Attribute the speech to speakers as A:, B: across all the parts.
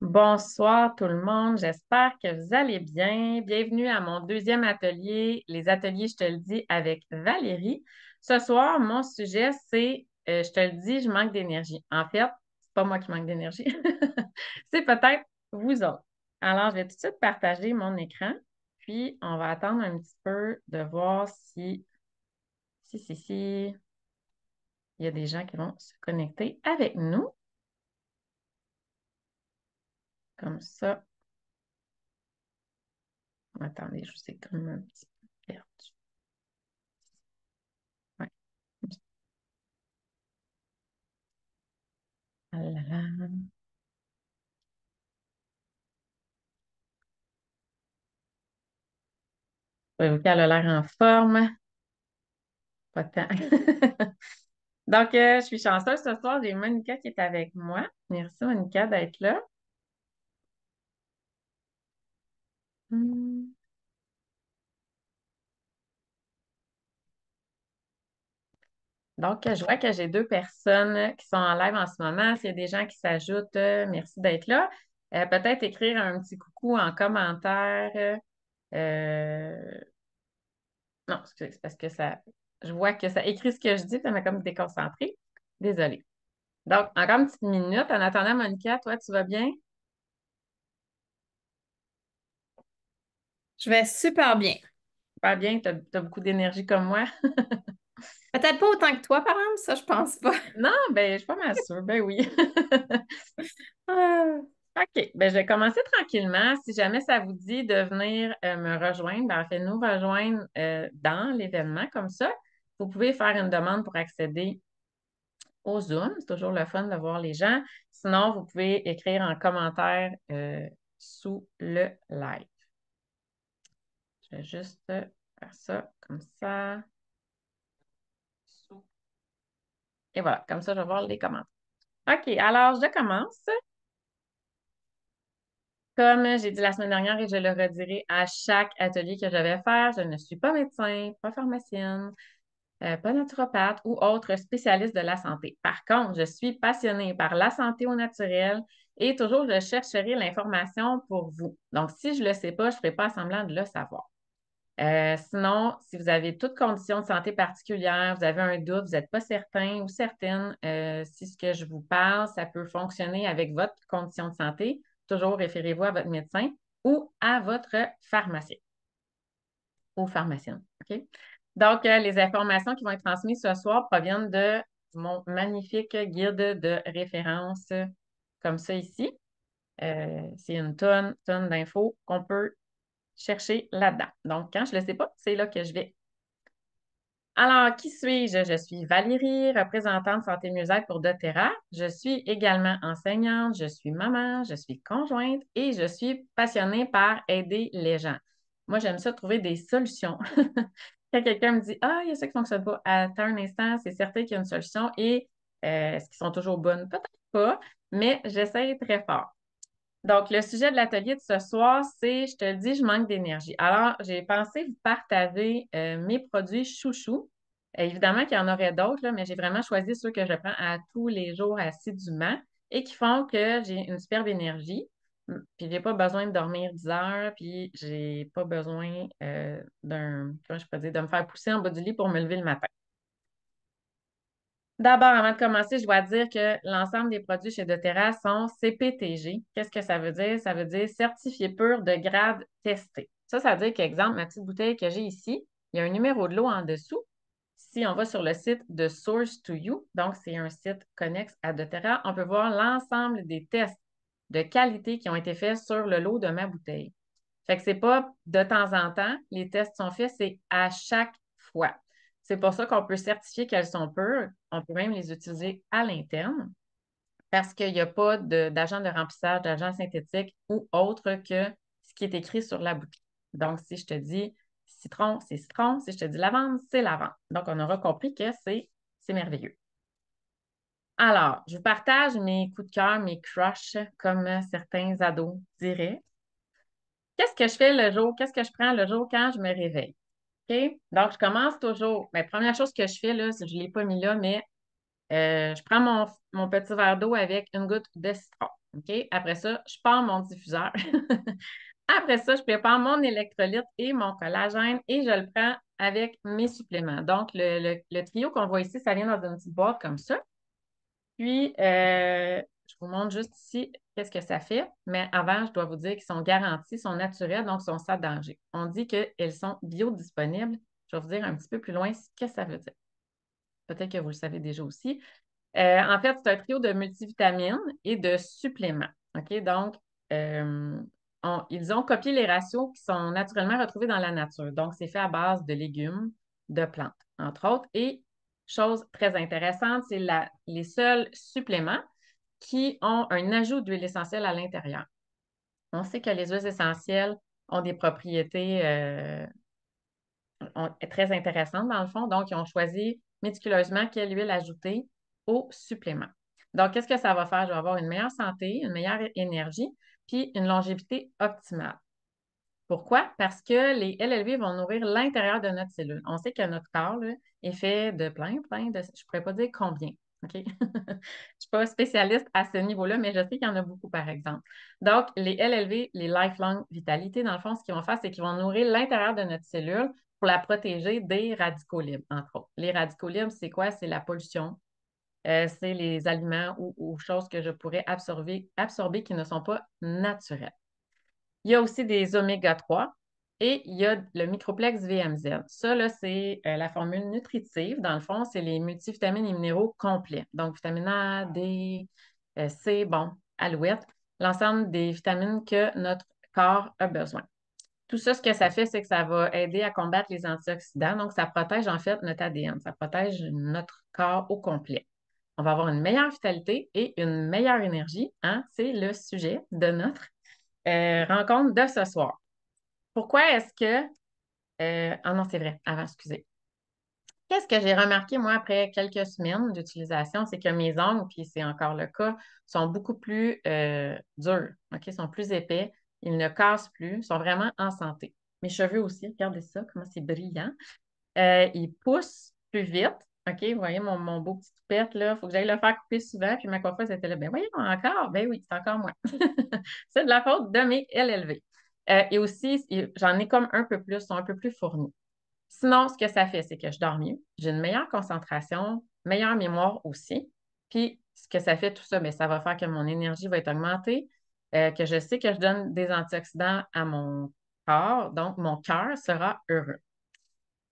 A: Bonsoir tout le monde, j'espère que vous allez bien. Bienvenue à mon deuxième atelier, les ateliers, je te le dis, avec Valérie. Ce soir, mon sujet, c'est, euh, je te le dis, je manque d'énergie. En fait, c'est pas moi qui manque d'énergie, c'est peut-être vous autres. Alors, je vais tout de suite partager mon écran, puis on va attendre un petit peu de voir si, si, si, si, il y a des gens qui vont se connecter avec nous. Comme ça. Attendez, je sais comme un petit peu perdu. Ouais. Ah là a l'air en forme. Pas tant. Donc, euh, je suis chanceuse ce soir. J'ai Monica qui est avec moi. Merci, Monica, d'être là. Hmm. Donc, je vois que j'ai deux personnes qui sont en live en ce moment. S'il y a des gens qui s'ajoutent, euh, merci d'être là. Euh, peut-être écrire un petit coucou en commentaire. Non, excusez, c'est parce que ça, je vois que ça écrit ce que je dis, mais m'a comme déconcentré. Désolée. Donc, encore une petite minute. En attendant, Monica, toi, tu vas bien? Je vais super bien. Super bien, tu as, beaucoup d'énergie comme moi. Peut-être pas autant que toi, par exemple, ça, je pense pas. Non, ben, je suis pas mal sûre, ben oui. Ah. OK, ben, je vais commencer tranquillement. Si jamais ça vous dit de venir euh, me rejoindre, ben, faites nous rejoindre euh, dans l'événement comme ça. Vous pouvez faire une demande pour accéder au Zoom. C'est toujours le fun de voir les gens. Sinon, vous pouvez écrire en commentaire euh, sous le live. Je vais juste faire ça comme ça. Et voilà, comme ça, je vais voir les commentaires. OK, alors je commence. Comme j'ai dit la semaine dernière et je le redirai à chaque atelier que je vais faire, je ne suis pas médecin, pas pharmacienne. Euh, pas naturopathe ou autre spécialiste de la santé. Par contre, je suis passionnée par la santé au naturel et toujours je chercherai l'information pour vous. Donc, si je ne le sais pas, je ne ferai pas semblant de le savoir. Euh, sinon, si vous avez toute condition de santé particulière, vous avez un doute, vous n'êtes pas certain ou certaine euh, si ce que je vous parle, ça peut fonctionner avec votre condition de santé, toujours référez-vous à votre médecin ou à votre pharmacien ou pharmacienne. OK? Donc, euh, les informations qui vont être transmises ce soir proviennent de mon magnifique guide de référence comme ça ici. Euh, c'est une tonne, tonne d'infos qu'on peut chercher là-dedans. Donc, quand je ne le sais pas, c'est là que je vais. Alors, qui suis-je? Je suis Valérie, représentante santé Musée pour doTERRA. Je suis également enseignante, je suis maman, je suis conjointe et je suis passionnée par aider les gens. Moi, j'aime ça trouver des solutions. quand quelqu'un me dit Ah, il y a ça qui ne fonctionne pas, à un instant, c'est certain qu'il y a une solution et euh, est-ce qu'ils sont toujours bonnes? Peut-être pas, mais j'essaie très fort. Donc, le sujet de l'atelier de ce soir, c'est, je te le dis, je manque d'énergie. Alors, j'ai pensé vous partager euh, mes produits chouchou euh, évidemment qu'il y en aurait d'autres, mais j'ai vraiment choisi ceux que je prends à tous les jours assidûment et qui font que j'ai une superbe énergie. Mmh. Puis j'ai pas besoin de dormir 10 heures, puis j'ai pas besoin euh, d'un, je peux de me faire pousser en bas du lit pour me lever le matin. D'abord, avant de commencer, je dois dire que l'ensemble des produits chez doTERRA sont CPTG. Qu'est-ce que ça veut dire? Ça veut dire certifié pur de grade testé. Ça, ça veut dire qu'exemple, ma petite bouteille que j'ai ici, il y a un numéro de l'eau en dessous. Si on va sur le site de Source to You, donc c'est un site connexe à doTERRA, on peut voir l'ensemble des tests de qualité qui ont été faits sur le lot de ma bouteille. Fait que c'est pas de temps en temps, les tests sont faits, c'est à chaque fois. C'est pour ça qu'on peut certifier qu'elles sont pures. On peut même les utiliser à l'interne parce qu'il n'y a pas d'agent de, de, remplissage, d'agent synthétique ou autre que ce qui est écrit sur la bouteille. Donc, si je te dis citron, c'est citron. Si je te dis lavande, c'est lavande. Donc, on aura compris que c'est merveilleux. Alors, je vous partage mes coups de cœur, mes crushs, comme certains ados diraient. Qu'est-ce que je fais le jour? Qu'est-ce que je prends le jour quand je me réveille? Ok, Donc, je commence toujours. Mais première chose que je fais, là, je ne l'ai pas mis là, mais euh, je prends mon, petit verre d'eau avec une goutte de citron. Après ça, je prends mon diffuseur. Après ça, je prépare mon électrolyte et mon collagène et je le prends avec mes suppléments. Donc, le, le trio qu'on voit ici, ça vient dans une petite boîte comme ça. Puis, euh, je vous montre juste ici qu'est-ce que ça fait. Mais avant, je dois vous dire qu'ils sont garantis, sont naturels, donc ils sont sans danger. On dit qu'ils sont biodisponibles. Je vais vous dire un petit peu plus loin ce que ça veut dire. Peut-être que vous le savez déjà aussi. Euh, en fait, c'est un trio de multivitamines et de suppléments. OK? Donc, euh, ils ont copié les ratios qui sont naturellement retrouvés dans la nature. Donc, c'est fait à base de légumes, de plantes, entre autres, et Chose très intéressante, c'est les seuls suppléments qui ont un ajout d'huile essentielle à l'intérieur. On sait que les huiles essentielles ont des propriétés euh, très intéressantes dans le fond. Donc, ils ont choisi méticuleusement quelle huile ajouter au supplément. Donc, qu'est-ce que ça va faire? Je vais avoir une meilleure santé, une meilleure énergie, puis une longévité optimale. Pourquoi? Parce que les LLV vont nourrir l'intérieur de notre cellule. On sait que notre corps est fait de plein, plein de. Je ne pourrais pas dire combien. OK? je ne suis pas spécialiste à ce niveau-là, mais je sais qu'il y en a beaucoup, par exemple. Donc, les LLV, les lifelong vitalité, dans le fond, ce qu'ils vont faire, c'est qu'ils vont nourrir l'intérieur de notre cellule pour la protéger des radicaux libres, entre autres. Les radicaux libres, c'est quoi? C'est la pollution, euh, c'est les aliments ou, choses que je pourrais absorber, qui ne sont pas naturelles. Il y a aussi des oméga 3 et il y a le microplex VMZ. Ça, là, c'est euh, la formule nutritive. Dans le fond, c'est les multivitamines et minéraux complets. Donc, vitamine A, D, euh, C, bon, alouette, l'ensemble des vitamines que notre corps a besoin. Tout ça, ce que ça fait, c'est que ça va aider à combattre les antioxydants. Donc, ça protège en fait notre ADN, ça protège notre corps au complet. On va avoir une meilleure vitalité et une meilleure énergie. Hein? C'est le sujet de notre euh, rencontre de ce soir. Pourquoi est-ce que. Euh, ah non, c'est vrai, avant, excusez. Qu'est-ce que j'ai remarqué, moi, après quelques semaines d'utilisation, c'est que mes ongles, puis c'est encore le cas, sont beaucoup plus euh, durs, OK? sont plus épais, ils ne cassent plus, sont vraiment en santé. Mes cheveux aussi, regardez ça, comment c'est brillant. ils poussent plus vite, OK, vous voyez mon, beau petit pète, là, il faut que j'aille le faire couper souvent. Puis ma coiffeuse était là, ben voyons, encore, ben oui, c'est encore moi. c'est de la faute de mes LLV. Euh, et aussi, j'en ai comme un peu plus, sont un peu plus fournis. Sinon, ce que ça fait, c'est que je dors mieux, j'ai une meilleure concentration, meilleure mémoire aussi. Puis, ce que ça fait, tout ça, bien, ça va faire que mon énergie va être augmentée, euh, que je sais que je donne des antioxydants à mon corps, donc mon cœur sera heureux.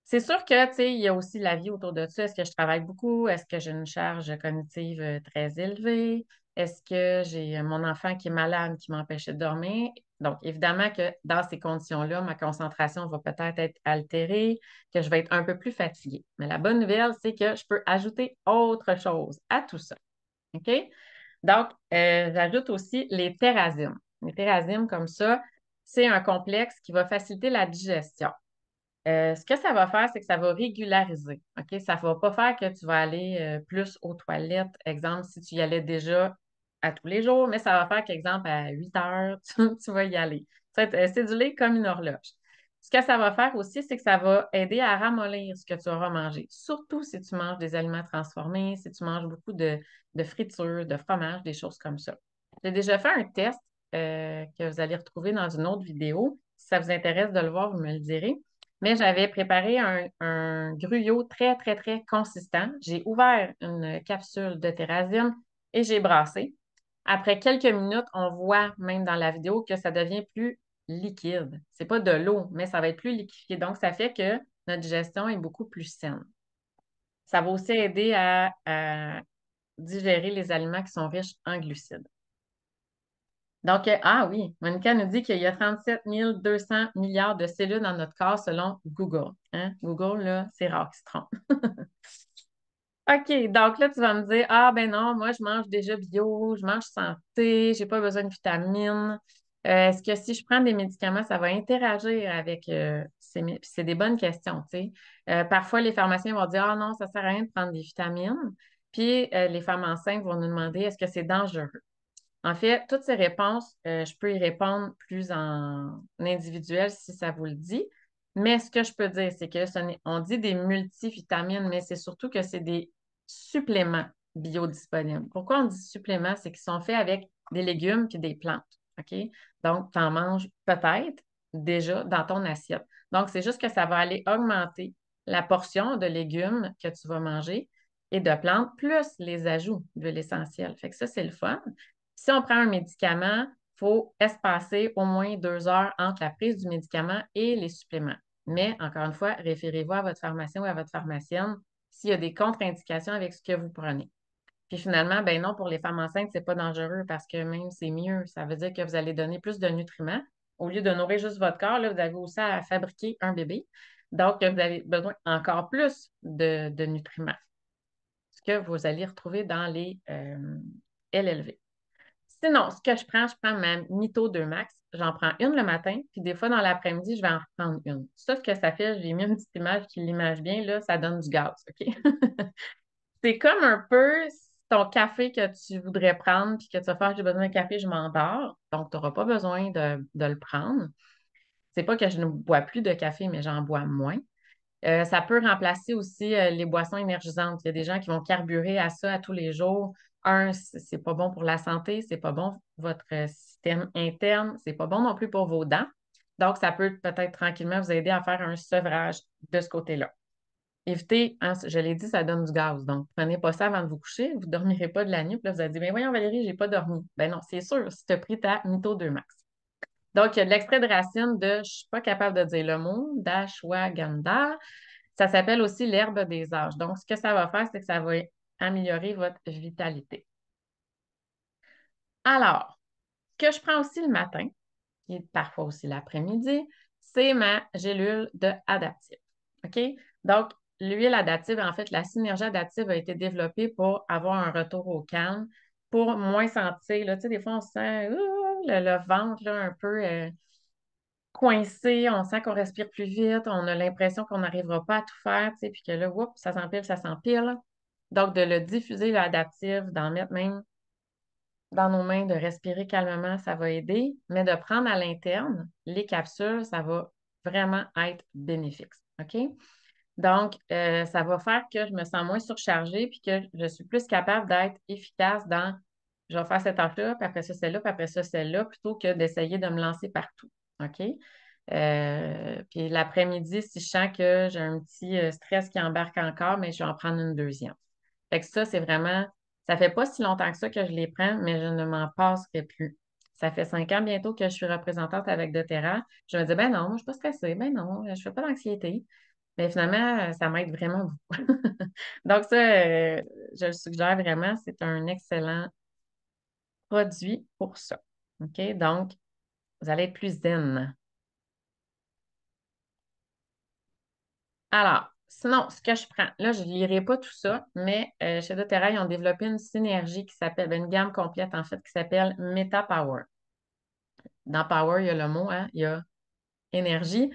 A: C'est sûr que, tu sais, il y a aussi la vie autour de ça. Est-ce que je travaille beaucoup? Est-ce que j'ai une charge cognitive euh, très élevée? Est-ce que j'ai euh, mon enfant qui est malade qui m'empêche de dormir? Donc, évidemment que dans ces conditions-là, ma concentration va peut-être être altérée, que je vais être un peu plus fatiguée. Mais la bonne nouvelle, c'est que je peux ajouter autre chose à tout ça. OK? Donc, euh, j'ajoute aussi les terrazymes. Les terrazymes, comme ça, c'est un complexe qui va faciliter la digestion. Euh, ce que ça va faire, c'est que ça va régulariser. OK? Ça ne va pas faire que tu vas aller euh, plus aux toilettes. Exemple, si tu y allais déjà à tous les jours, mais ça va faire qu'exemple, à 8 heures, tu, vas y aller. C'est du lait comme une horloge. Ce que ça va faire aussi, c'est que ça va aider à ramollir ce que tu auras mangé, surtout si tu manges des aliments transformés, si tu manges beaucoup de, de fritures, de fromage, des choses comme ça. J'ai déjà fait un test euh, que vous allez retrouver dans une autre vidéo. Si ça vous intéresse de le voir, vous me le direz mais j'avais préparé un, un, gruyot très, très, très consistant. J'ai ouvert une capsule de terrazine et j'ai brassé. Après quelques minutes, on voit même dans la vidéo que ça devient plus liquide. C'est pas de l'eau, mais ça va être plus liquéfié. Donc, ça fait que notre digestion est beaucoup plus saine. Ça va aussi aider à digérer les aliments qui sont riches en glucides. Donc, euh, ah oui, Monica nous dit qu'il y a 37 200 milliards de cellules dans notre corps selon Google. Hein? Google, là, c'est rare qui se trompe. OK, donc là, tu vas me dire, ah ben non, moi, je mange déjà bio, je mange santé, je n'ai pas besoin de vitamines. Euh, est-ce que si je prends des médicaments, ça va interagir avec... Euh, c'est des bonnes questions, tu sais. parfois, les pharmaciens vont dire, ah non, ça ne sert à rien de prendre des vitamines. Puis les femmes enceintes vont nous demander est-ce que c'est dangereux? En fait, toutes ces réponses, euh, je peux y répondre plus en individuel si ça vous le dit. Mais ce que je peux dire, c'est que on dit des multivitamines, mais c'est surtout que c'est des suppléments biodisponibles. Pourquoi on dit suppléments? C'est qu'ils sont faits avec des légumes et des plantes. OK? Donc, tu en manges peut-être déjà dans ton assiette. Donc, c'est juste que ça va aller augmenter la portion de légumes que tu vas manger et de plantes, plus les ajouts de l'essentiel. Fait que ça, c'est le fun. Si on prend un médicament, il faut espacer au moins deux heures entre la prise du médicament et les suppléments. Mais encore une fois, référez-vous à votre pharmacien ou à votre pharmacienne s'il y a des contre-indications avec ce que vous prenez. Puis finalement, ben non, pour les femmes enceintes, n'est pas dangereux parce que même c'est mieux. Ça veut dire que vous allez donner plus de nutriments. Au lieu de nourrir juste votre corps, là, vous avez aussi à fabriquer un bébé. Donc, vous avez besoin encore plus de, nutriments. Ce que vous allez retrouver dans les euh, LLV. Sinon, ce que je prends, je prends ma Mito 2 Max. J'en prends une le matin, puis des fois dans l'après-midi, je vais en reprendre une. Sauf que ça fait, j'ai mis une petite image qui l'image bien, là, ça donne du gaz, OK? c'est comme un peu ton café que tu voudrais prendre, puis que tu vas faire, j'ai besoin de café, je m'endors. Donc, tu n'auras pas besoin de, le prendre. C'est pas que je ne bois plus de café, mais j'en bois moins. Euh, ça peut remplacer aussi euh, les boissons énergisantes. Il y a des gens qui vont carburer à ça à tous les jours un, c'est pas bon pour la santé, c'est pas bon pour votre système interne, c'est pas bon non plus pour vos dents. Donc, ça peut peut-être tranquillement vous aider à faire un sevrage de ce côté-là. Évitez, hein, je l'ai dit, ça donne du gaz. Donc, prenez pas ça avant de vous coucher, vous ne dormirez pas de la nuit. Puis là, vous allez dire, mais ben voyons, Valérie, je n'ai pas dormi. Ben non, c'est sûr, si tu as pris ta mytho 2 max. Donc, il y a de l'extrait de racine de, je ne suis pas capable de dire le mot, d'ashwagandha. Ça s'appelle aussi l'herbe des âges. Donc, ce que ça va faire, c'est que ça va améliorer votre vitalité. Alors, ce que je prends aussi le matin, et parfois aussi l'après-midi, c'est ma gélule de adaptive. OK? Donc, l'huile adaptive, en fait, la synergie adaptive a été développée pour avoir un retour au calme, pour moins sentir, là, tu sais, des fois, on sent le, ventre un peu euh, coincé, on sent qu'on respire plus vite, on a l'impression qu'on n'arrivera pas à tout faire, tu sais, puis que là, whoop, ça s'empile, ça s'empile. Donc, de le diffuser, l'adaptif, d'en mettre même dans nos mains, de respirer calmement, ça va aider, mais de prendre à l'interne les capsules, ça va vraiment être bénéfique. OK? Donc, euh, ça va faire que je me sens moins surchargée puis que je suis plus capable d'être efficace dans je vais faire cette tâche-là, puis après ça, celle-là, puis après ça, celle-là, plutôt que d'essayer de me lancer partout. OK? Euh, puis l'après-midi, si je sens que j'ai un petit euh, stress qui embarque encore, mais je vais en prendre une deuxième. Fait que ça, c'est vraiment, ça fait pas si longtemps que ça que je les prends, mais je ne m'en passerai plus. Ça fait cinq ans bientôt que je suis représentante avec Deterra. Je me dis, ben non, je ne suis pas stressée, ben non, je ne fais pas d'anxiété. Mais finalement, ça m'aide vraiment beaucoup. Donc, ça, euh, je le suggère vraiment, c'est un excellent produit pour ça. OK? Donc, vous allez être plus zen. Alors, Sinon, ce que je prends, là, je ne lirai pas tout ça, mais euh, chez doTERRA, ils ont développé une synergie qui s'appelle, ben, une gamme complète en fait, qui s'appelle Meta Power Dans Power, il y a le mot, hein, il y a énergie.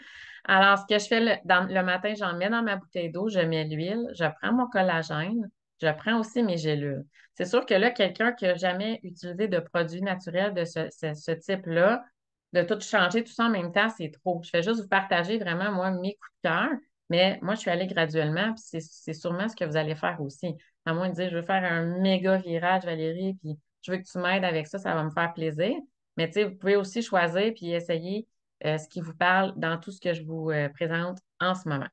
A: Alors, ce que je fais le, le matin, j'en mets dans ma bouteille d'eau, je mets l'huile, je prends mon collagène, je prends aussi mes gélules. C'est sûr que là, quelqu'un qui n'a jamais utilisé de produits naturels de ce, ce type-là, de tout changer tout ça en même temps, c'est trop. Je fais juste vous partager vraiment, moi, mes coups de cœur. Mais moi, je suis allée graduellement, puis c'est sûrement ce que vous allez faire aussi. À moins de dire, je veux faire un méga virage, Valérie, puis je veux que tu m'aides avec ça, ça va me faire plaisir. Mais tu sais, vous pouvez aussi choisir puis essayer euh, ce qui vous parle dans tout ce que je vous euh, présente en ce moment.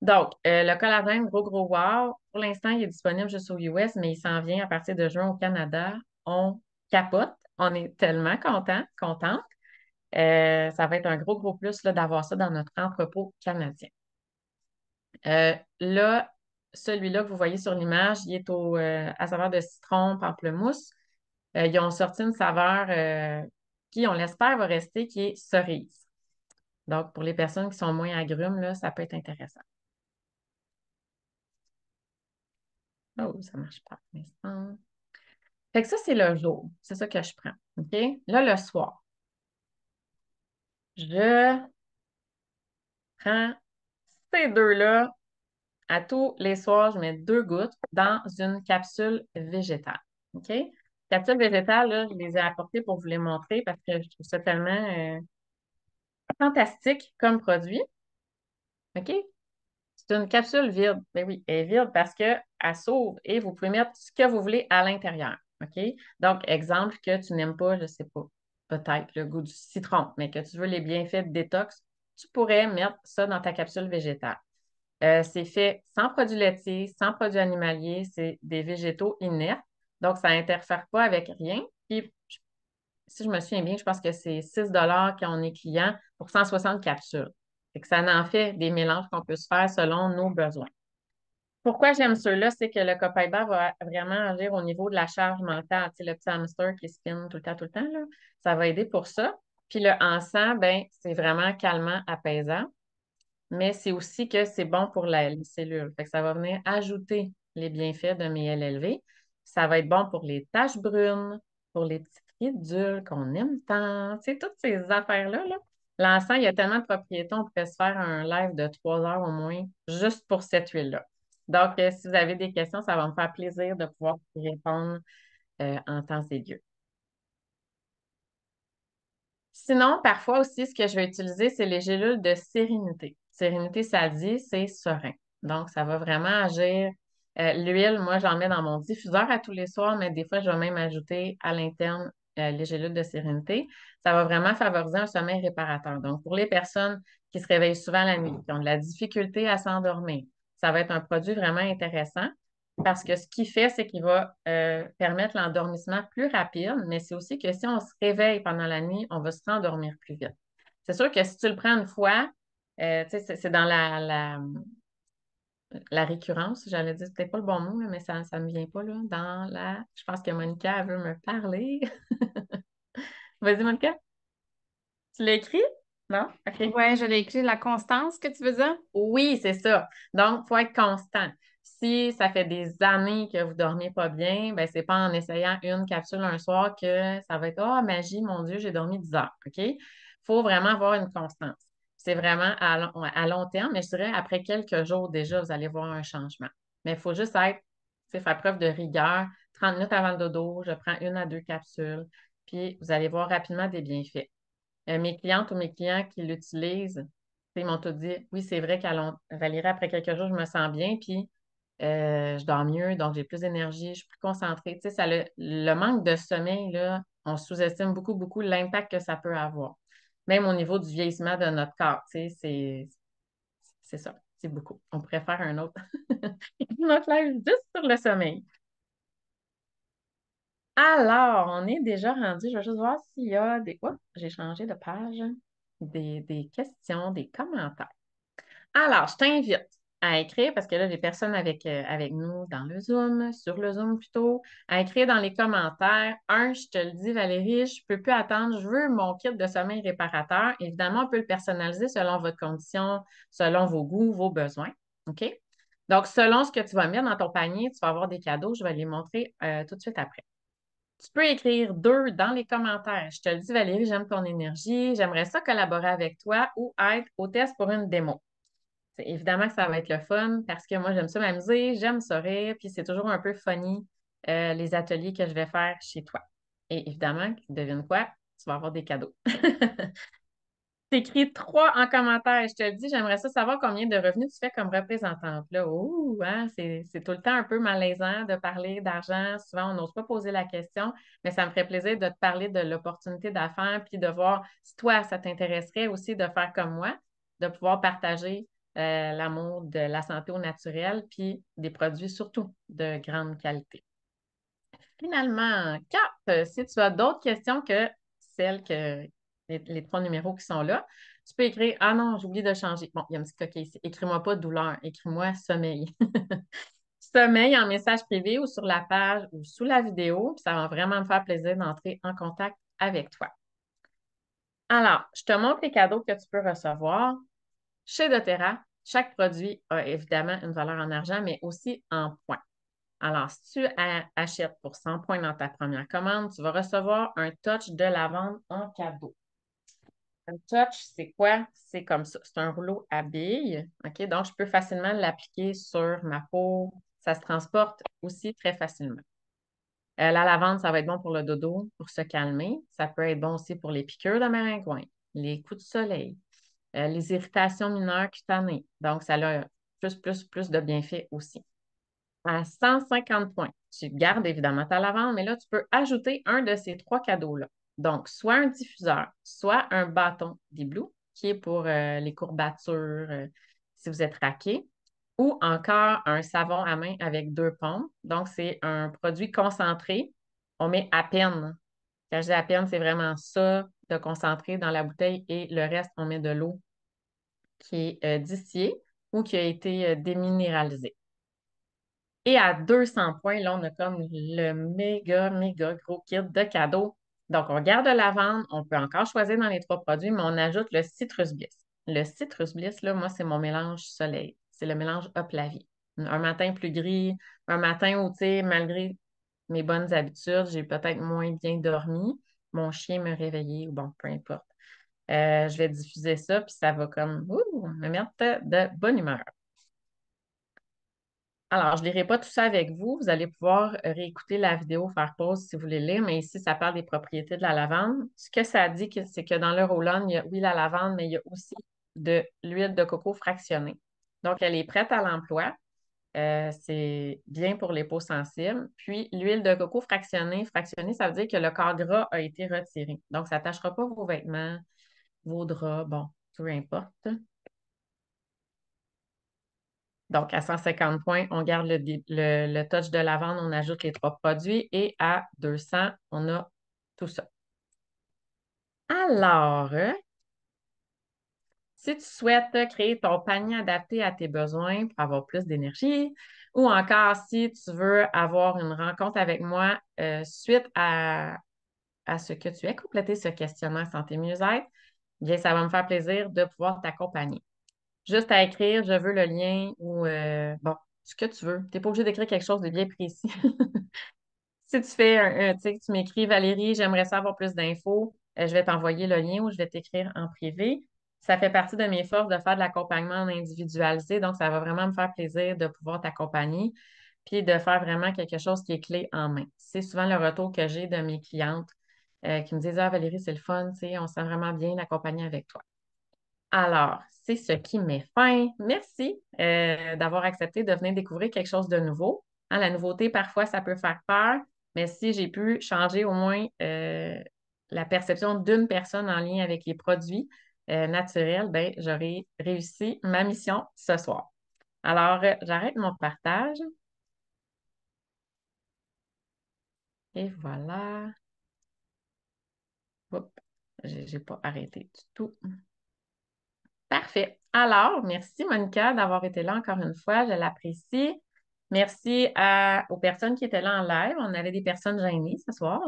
A: Donc, euh, le coladin, Gros Gros Wow, pour l'instant, il est disponible juste aux US, mais il s'en vient à partir de juin au Canada. On capote. On est tellement content, contente. ça va être un gros, gros plus d'avoir ça dans notre entrepôt canadien. Euh, là, celui-là que vous voyez sur l'image, il est au, euh, à saveur de citron, pamplemousse. Euh, ils ont sorti une saveur qui, on l'espère, va rester, qui est cerise. Donc, pour les personnes qui sont moins agrumes, là, ça peut être intéressant. Oh, ça ne marche pas l'instant. ça, c'est le jour. C'est ça que je prends. OK? Là, le soir, je prends ces deux-là, à tous les soirs, je mets deux gouttes dans une capsule végétale. OK? Capsule végétale, là, je les ai apportées pour vous les montrer parce que je trouve ça tellement euh, fantastique comme produit. OK? C'est une capsule vide. Mais ben oui, elle est vide parce qu'elle sauve et vous pouvez mettre ce que vous voulez à l'intérieur. OK? Donc, exemple que tu n'aimes pas, je ne sais pas, peut-être le goût du citron, mais que tu veux les bienfaits de détox, tu pourrais mettre ça dans ta capsule végétale. Euh, c'est fait sans produits laitiers, sans produits animaliers, c'est des végétaux inertes. Donc, ça n'interfère pas avec rien. Puis, si je me souviens bien, je pense que c'est 6 quand on est client pour 160 capsules. et que ça en fait des mélanges qu'on peut se faire selon nos besoins. Pourquoi j'aime ceux-là? C'est que le copaiba va vraiment agir au niveau de la charge mentale. sais le petit hamster qui spin tout le temps, tout le temps. Là. Ça va aider pour ça. Puis le encens, ben, c'est vraiment calmant, apaisant, mais c'est aussi que c'est bon pour la, les cellules. ça va venir ajouter les bienfaits de miel élevé. Ça va être bon pour les taches brunes, pour les petites ridules qu'on aime tant. Tu toutes ces affaires-là. Là. L'encens, il y a tellement de propriétés, on pourrait se faire un live de trois heures au moins juste pour cette huile-là. Donc, euh, si vous avez des questions, ça va me faire plaisir de pouvoir y répondre euh, en temps et lieu. Sinon, parfois aussi, ce que je vais utiliser, c'est les gélules de sérénité. Sérénité, ça dit, c'est serein. Donc, ça va vraiment agir. Euh, l'huile, moi, j'en mets dans mon diffuseur à tous les soirs, mais des fois, je vais même ajouter à l'interne euh, les gélules de sérénité. Ça va vraiment favoriser un sommeil réparateur. Donc, pour les personnes qui se réveillent souvent la nuit, mmh. qui ont de la difficulté à s'endormir, ça va être un produit vraiment intéressant. Parce que ce qu'il fait, c'est qu'il va euh, permettre l'endormissement plus rapide, mais c'est aussi que si on se réveille pendant la nuit, on va se rendormir plus vite. C'est sûr que si tu le prends une fois, euh, c'est dans la, la, récurrence, j'allais dire, c'était pas le bon mot, mais ça ne me vient pas. Là, dans la... Je pense que Monica veut me parler. Vas-y, Monica. Tu l'as écrit? Non? Oui, je l'ai écrit. La constance que tu veux dire? Oui, c'est ça. Donc, il faut être constant. Si ça fait des années que vous dormez pas bien, ben n'est pas en essayant une capsule un soir que ça va être oh, magie, mon Dieu, j'ai dormi 10 heures. Il faut vraiment avoir une constance. C'est vraiment à long, terme, mais je dirais après quelques jours déjà, vous allez voir un changement. Mais il faut juste être, faire preuve de rigueur. 30 minutes avant le dodo, je prends une à deux capsules, puis vous allez voir rapidement des bienfaits. Euh, mes clientes ou mes clients qui l'utilisent, ils m'ont tout dit Oui, c'est vrai qu'à long... Valérie, après quelques jours, je me sens bien, puis euh, je dors mieux, donc j'ai plus d'énergie, je suis plus concentrée. le, manque de sommeil, là, on sous-estime beaucoup, beaucoup l'impact que ça peut avoir. Même au niveau du vieillissement de notre corps, tu c'est ça, c'est beaucoup. On pourrait faire un autre, un live juste sur le sommeil. Alors, on est déjà rendu, je vais juste voir s'il y a des... Oups, j'ai changé de page. des questions, des commentaires. Alors, je t'invite à écrire, parce que là, les personnes avec, euh, avec nous dans le Zoom, sur le Zoom plutôt, à écrire dans les commentaires. Un, je te le dis, Valérie, je ne peux plus attendre, je veux mon kit de sommeil réparateur. Évidemment, on peut le personnaliser selon votre condition, selon vos goûts, vos besoins. OK? Donc, selon ce que tu vas mettre dans ton panier, tu vas avoir des cadeaux. Je vais les montrer euh, tout de suite après. Tu peux écrire deux dans les commentaires. Je te le dis, Valérie, j'aime ton énergie, j'aimerais ça collaborer avec toi ou être au test pour une démo évidemment que ça va être le fun parce que moi, j'aime ça m'amuser, j'aime rire puis c'est toujours un peu funny euh, les ateliers que je vais faire chez toi. Et évidemment, devine quoi? Tu vas avoir des cadeaux. T'écris trois en commentaire. Je te le dis, j'aimerais ça savoir combien de revenus tu fais comme représentante. Là, ouh, hein, c'est, tout le temps un peu malaisant de parler d'argent. Souvent, on n'ose pas poser la question, mais ça me ferait plaisir de te parler de l'opportunité d'affaires puis de voir si toi, ça t'intéresserait aussi de faire comme moi, de pouvoir partager euh, l'amour de la santé au naturel, puis des produits surtout de grande qualité. Finalement, Cap, euh, si tu as d'autres questions que celles que les, trois numéros qui sont là, tu peux écrire Ah non, j'oublie de changer. Bon, il y a un petit coquet ici. Écris-moi pas douleur, écris-moi sommeil. sommeil en message privé ou sur la page ou sous la vidéo. Ça va vraiment me faire plaisir d'entrer en contact avec toi. Alors, je te montre les cadeaux que tu peux recevoir. Chez doTERRA, chaque produit a évidemment une valeur en argent, mais aussi en points. Alors, si tu achètes pour 100 points dans ta première commande, tu vas recevoir un touch de lavande en cadeau. Un touch, c'est quoi? C'est comme ça. C'est un rouleau à billes. OK? Donc, je peux facilement l'appliquer sur ma peau. Ça se transporte aussi très facilement. Euh, la lavande, ça va être bon pour le dodo, pour se calmer. Ça peut être bon aussi pour les piqûres de maringouin, les coups de soleil, euh, les irritations mineures cutanées. Donc, ça a plus, plus, plus de bienfaits aussi. À 150 points, tu gardes évidemment ta lavande, mais là, tu peux ajouter un de ces trois cadeaux-là. Donc, soit un diffuseur, soit un bâton d'Iblou, qui est pour euh, les courbatures euh, si vous êtes raqué, ou encore un savon à main avec deux pommes. Donc, c'est un produit concentré. On met à peine c'est vraiment ça de concentrer dans la bouteille et le reste, on met de l'eau qui est euh, ou qui a été euh, déminéralisée. Et à 200 points, là, on a comme le méga, méga gros kit de cadeaux. Donc, on garde la vente, on peut encore choisir dans les trois produits, mais on ajoute le citrus bliss. Le citrus bliss, là, moi, c'est mon mélange soleil. C'est le mélange à la Un matin plus gris, un matin où, tu sais, malgré mes bonnes habitudes, j'ai peut-être moins bien dormi, mon chien me réveillait, ou bon, peu importe. Euh, je vais diffuser ça, puis ça va comme ouh, me mettre de bonne humeur. Alors, je ne lirai pas tout ça avec vous. Vous allez pouvoir réécouter la vidéo, faire pause si vous voulez lire, mais ici, ça parle des propriétés de la lavande. Ce que ça dit, c'est que dans le roll il y a oui la lavande, mais il y a aussi de l'huile de coco fractionnée. Donc, elle est prête à l'emploi. Euh, c'est bien pour les peaux sensibles. Puis l'huile de coco fractionnée, fractionnée, ça veut dire que le corps gras a été retiré. Donc, ça tâchera pas vos vêtements, vos draps, bon, peu importe. Donc, à 150 points, on garde le, le, le touch de lavande, on ajoute les trois produits et à 200, on a tout ça. Alors, si tu souhaites euh, créer ton panier adapté à tes besoins pour avoir plus d'énergie, ou encore si tu veux avoir une rencontre avec moi euh, suite à, ce que tu aies complété ce questionnaire santé mieux-être, bien, ça va me faire plaisir de pouvoir t'accompagner. Juste à écrire, je veux le lien ou, euh, bon, ce que tu veux. Tu n'es pas obligé d'écrire quelque chose de bien précis. si tu fais un, tu tu m'écris Valérie, j'aimerais savoir plus d'infos, je vais t'envoyer le lien ou je vais t'écrire en privé ça fait partie de mes forces de faire de l'accompagnement individualisé. Donc, ça va vraiment me faire plaisir de pouvoir t'accompagner puis de faire vraiment quelque chose qui est clé en main. C'est souvent le retour que j'ai de mes clientes euh, qui me disent Ah, Valérie, c'est le fun, on sent vraiment bien d'accompagner avec toi. Alors, c'est ce qui met fin. Merci euh, d'avoir accepté de venir découvrir quelque chose de nouveau. Hein, la nouveauté, parfois, ça peut faire peur, mais si j'ai pu changer au moins euh, la perception d'une personne en lien avec les produits, euh, naturel, ben, j'aurai réussi ma mission ce soir. Alors, euh, j'arrête mon partage. Et voilà. Oups, j'ai pas arrêté du tout. Parfait. Alors, merci Monica d'avoir été là encore une fois. Je l'apprécie. Merci aux personnes qui étaient là en live. On avait des personnes gênées ce soir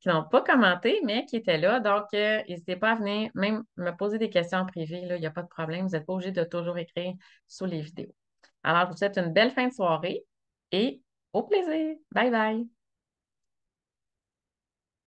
A: qui n'ont pas commenté, mais qui étaient là. Donc, euh, n'hésitez pas à venir même me poser des questions en privé. Il n'y a pas de problème. Vous n'êtes pas obligé de toujours écrire sous les vidéos. Alors, je vous souhaite une belle fin de soirée et au plaisir. Bye bye.